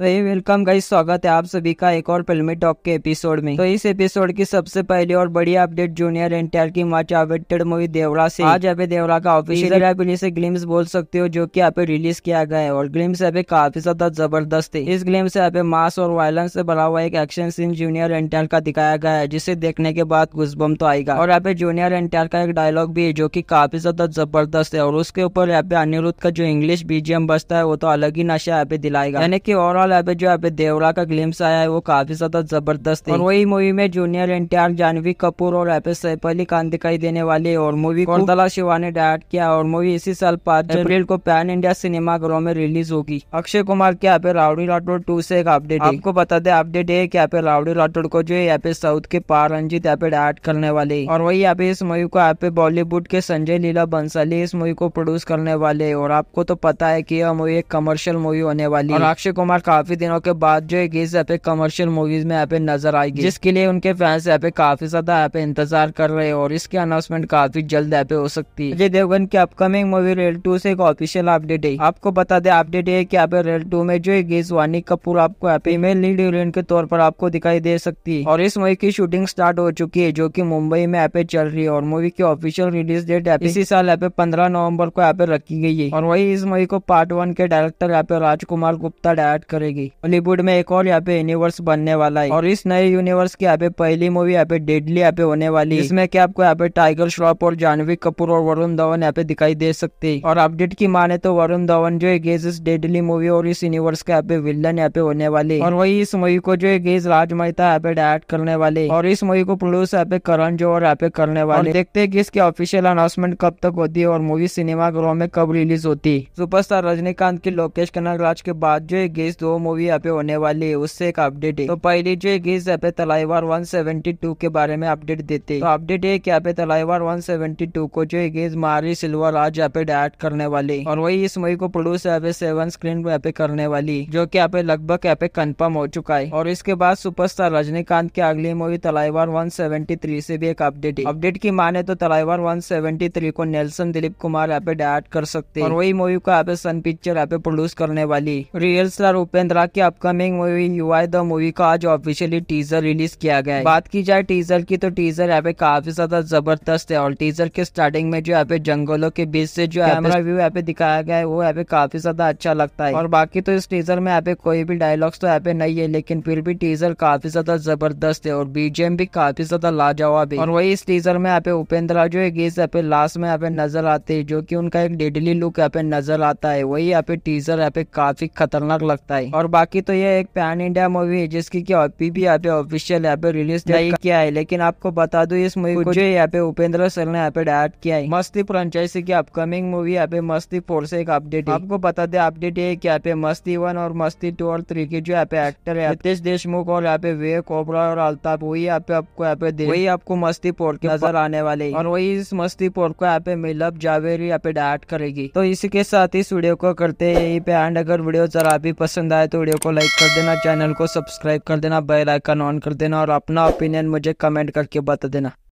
very welcome guys स्वागत है आप सभी का एक और फिल्मी टॉक के एपिसोड में तो इस एपिसोड की सबसे पहली और बड़ी अपडेट जूनियर एनटीआर की मच अवेटेड मूवी देवरा से आज अभी देवरा का ऑफिशियल आप इसे ग्लिम्स बोल सकते हो जो कि अभी रिलीज किया गया है और ग्लिम्स यहाँ काफी ज्यादा जबरदस्त है इस ग्लिम्स से अभी मास और वायलेंस से भरा हुआ एक एक्शन सीन जूनियर एंटर का दिखाया गया है जिसे देखने के बाद घुसबम तो आएगा और यहाँ पे जूनियर एनटीआर का एक डायलॉग भी है जो की काफी ज्यादा जबरदस्त है और उसके ऊपर यहाँ पे अनिरुद्ध का जो इंग्लिश बीजीएम बचता है वो तो अलग ही नशा यहाँ पे दिलाएगा यानी कि ओवरऑल लैब जो अब देवरा का ग्लिम्स आया है वो काफी ज्यादा जबरदस्त है और वही मूवी में जूनियर एनटीआर जानवी कपूर और एपी सैफ अली खान दिखाई देने वाली और मूवी को शिवा ने डायरेक्ट किया और मूवी इसी साल पांच अप्रैल को पैन इंडिया सिनेमा घरों में रिलीज होगी अक्षय कुमार के यहाँ पे राउडी राठौड़ टू से एक अपडेट आपको बता दे अपडेट है की यहाँ पे राउडी राठौड़ को जो है यहाँ पे साउथ के पार रंजित यहाँ पे डायरेक्ट करने वाले और वही यहाँ पे इस मूवी को यहाँ पे बॉलीवुड के संजय लीला बंसाली इस मूवी को प्रोड्यूस करने वाले और आपको तो पता है की यह मूवी एक कमर्शियल मूवी होने वाली है अक्षय कुमार का काफ़ी दिनों के बाद जो है यहाँ पे कमर्शियल मूवीज़ में यहाँ पे नजर आएगी जिसके लिए उनके फैंस यहाँ पे काफ़ी ज़्यादा यहाँ पे इंतजार कर रहे हैं और इसके अनाउंसमेंट काफ़ी जल्द यहाँ पे हो सकती है देवगन की अपकमिंग मूवी रेल टू से एक ऑफिशियल अपडेट है आपको बता दे अपडेट है की यहाँ पे रेल टू में जो एक वानी कपूर आपको यहाँ पे मेल लीड हीरोइन के तौर पर आपको दिखाई दे सकती है और इस मूवी की शूटिंग स्टार्ट हो चुकी है जो की मुंबई में यहाँ पे चल रही है और मूवी की ऑफिशियल रिलीज डेट इसी साल यहाँ पे पंद्रह नवम्बर को यहाँ पे रखी गई है और वही इस मूवी को पार्ट वन के डायरेक्टर यहाँ पे राजकुमार गुप्ता डायरेक्ट कर करेगी बॉलीवुड में एक और यहाँ पे यूनिवर्स बनने वाला है और इस नए यूनिवर्स की यहाँ पे पहली मूवी यहाँ पे डेडली यहाँ पे होने वाली है इसमें क्या आपको यहाँ पे टाइगर श्रॉफ और जानवी कपूर और वरुण धवन यहाँ पे दिखाई दे सकते है और अपडेट की माने तो वरुण धवन जो है गेज इस डेडली मूवी और इस यूनिवर्स के यहाँ पे विलन यहाँ पे होने वाले और वही इस मूवी को जो है गेज राज मेहता यहाँ पे डायरेक्ट करने वाले और इस मूवी को प्रोड्यूस यहाँ पे करण जोहर यहाँ पे करने वाले देखते है की इसकी ऑफिशियल अनाउंसमेंट कब तक होती है और मूवी सिनेमा ग्रोह में कब रिलीज होती है सुपरस्टार रजनीकांत की लोकेश राज के बाद जो है गेज दो जो मूवी यहाँ पे होने वाली है उससे एक अपडेट है तो पहली जो है गीज यहाँ पे तलाईवार 172 के बारे में अपडेट देते हैं तो अपडेट है की यहाँ पे तलाईवार 172 को जो है गीज मारी सिल्वर आज यहाँ पे डायरेक्ट करने वाली और वही इस मूवी को प्रोड्यूस यहाँ पे सेवन स्क्रीन यहाँ पे करने वाली जो की यहाँ पे लगभग यहाँ पे कन्फर्म हो चुका है और इसके बाद सुपरस्टार रजनीकांत की अगली मूवी तलाईवार वन से भी एक अपडेट है अपडेट की माने तो तलाईवार वन को नेल्सन दिलीप कुमार यहाँ पे डायरेक्ट कर सकते और वही मूवी को यहाँ पे सन पिक्चर यहाँ पे प्रोड्यूस करने वाली रियल स्टार उपेन्द्र उपेंद्रा की upcoming movie U I the movie का आज ऑफिशियली टीजर रिलीज किया गया है बात की जाए टीजर की तो टीजर यहाँ पे काफी ज्यादा जबरदस्त है और टीजर के स्टार्टिंग में जो यहाँ पे जंगलों के बीच से जो कैमरा व्यू यहाँ पे दिखाया गया है वो यहाँ पे काफी ज्यादा अच्छा लगता है और बाकी तो इस टीजर में यहाँ पे कोई भी डायलॉग्स तो यहाँ पे नहीं है लेकिन फिर भी टीजर काफी ज्यादा जबरदस्त है और बीजेम भी काफी ज्यादा लाजवाब है और वही इस टीजर में यहाँ पे उपेंद्र जो है यहाँ पे लास्ट में यहाँ पे नजर आते है जो की उनका एक डेडली लुक यहाँ पे नजर आता है वही यहाँ पे टीजर यहाँ पे काफी खतरनाक लगता है और बाकी तो ये एक पैन इंडिया मूवी है जिसकी की ओपी भी यहाँ पे ऑफिशियल यहाँ पे रिलीज नहीं किया है लेकिन आपको बता दू इस मूवी को जो यहाँ पे उपेंद्र सर ने यहाँ पे डायरेक्ट किया है मस्ती फ्रेंचाइजी की अपकमिंग मूवी यहाँ पे मस्ती फोर से एक अपडेट आपको बता दे अपडेट ये की यहाँ पे मस्ती वन और मस्ती टू और थ्री की जो यहाँ पे एक्टर है नितेश देशमुख और यहाँ पे वे कोबरा और अल्ताफ वही यहाँ पे आपको यहाँ पे वही आपको मस्ती पोर के नजर आने वाले और वही इस मस्ती पोर को यहाँ पे मिलप जावेरी यहाँ पे डायरेक्ट करेगी तो इसी के साथ इस वीडियो को करते हैं यही पे एंड अगर वीडियो जरा भी पसंद आए आया तो वीडियो को लाइक कर देना चैनल को सब्सक्राइब कर देना बेल आइकन ऑन कर देना और अपना ओपिनियन मुझे कमेंट करके बता देना